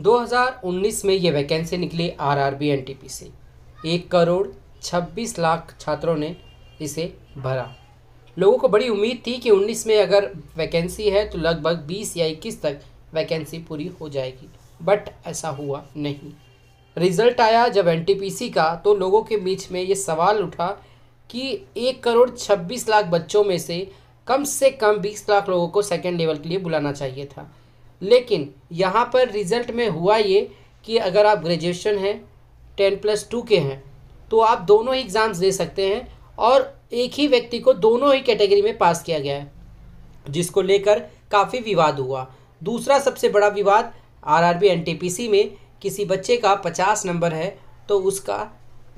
2019 में ये वैकेंसी निकली आरआरबी एनटीपीसी एक करोड़ 26 लाख छात्रों ने इसे भरा लोगों को बड़ी उम्मीद थी कि 19 में अगर वैकेंसी है तो लगभग 20 या 21 तक वैकेंसी पूरी हो जाएगी बट ऐसा हुआ नहीं रिजल्ट आया जब एनटीपीसी का तो लोगों के बीच में ये सवाल उठा कि एक करोड़ छब्बीस लाख बच्चों में से कम से कम बीस लाख लोगों को सेकेंड लेवल के लिए बुलाना चाहिए था लेकिन यहाँ पर रिज़ल्ट में हुआ ये कि अगर आप ग्रेजुएशन हैं टेन प्लस टू के हैं तो आप दोनों ही एग्ज़ाम्स दे सकते हैं और एक ही व्यक्ति को दोनों ही कैटेगरी में पास किया गया है जिसको लेकर काफ़ी विवाद हुआ दूसरा सबसे बड़ा विवाद आरआरबी एनटीपीसी में किसी बच्चे का पचास नंबर है तो उसका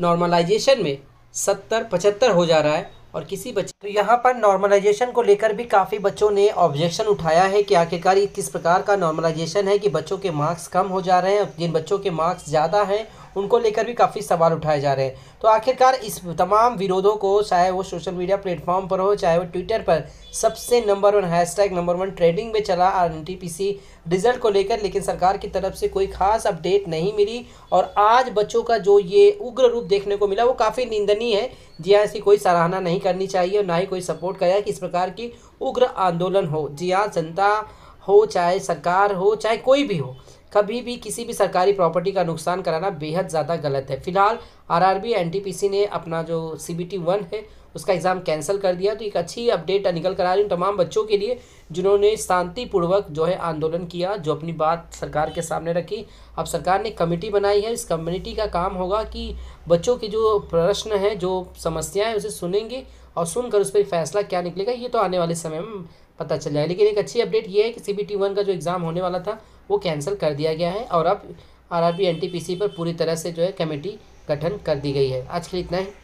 नॉर्मलाइजेशन में सत्तर पचहत्तर हो जा रहा है और किसी बच्चे तो यहाँ पर नॉर्मलाइजेशन को लेकर भी काफ़ी बच्चों ने ऑब्जेक्शन उठाया है कि आखिरकार ये किस प्रकार का नॉर्मलाइजेशन है कि बच्चों के मार्क्स कम हो जा रहे हैं जिन बच्चों के मार्क्स ज़्यादा हैं उनको लेकर भी काफ़ी सवाल उठाए जा रहे हैं तो आखिरकार इस तमाम विरोधों को चाहे वो सोशल मीडिया प्लेटफॉर्म पर हो चाहे वो ट्विटर पर सबसे number one hashtag number one trending में चला आर रिजल्ट को लेकर लेकिन सरकार की तरफ से कोई खास अपडेट नहीं मिली और आज बच्चों का जो ये उग्र रूप देखने को मिला वो काफ़ी निंदनीय है जी हाँ ऐसी कोई सराहना नहीं करनी चाहिए और ना ही कोई सपोर्ट करेगा कि इस प्रकार की उग्र आंदोलन हो जी हाँ जनता हो चाहे सरकार हो चाहे कोई भी हो कभी भी किसी भी सरकारी प्रॉपर्टी का नुकसान कराना बेहद ज़्यादा गलत है फिलहाल आरआरबी एनटीपीसी ने अपना जो सीबीटी वन है उसका एग्ज़ाम कैंसिल कर दिया तो एक अच्छी अपडेट निकल कर आ रही हूँ तमाम बच्चों के लिए जिन्होंने शांतिपूर्वक जो है आंदोलन किया जो अपनी बात सरकार के सामने रखी अब सरकार ने कमेटी बनाई है इस कमेटी का काम होगा कि बच्चों के जो प्रश्न हैं जो समस्याएं हैं उसे सुनेंगे और सुनकर उस पर फैसला क्या निकलेगा ये तो आने वाले समय में पता चल जाएगा लेकिन एक अच्छी अपडेट ये है कि सी बी टी वन का जो एग्ज़ाम होने वाला था वो कैंसिल कर दिया गया है और अब आर आर पर पूरी तरह से जो है कमेटी गठन कर दी गई है आज के लिए इतना ही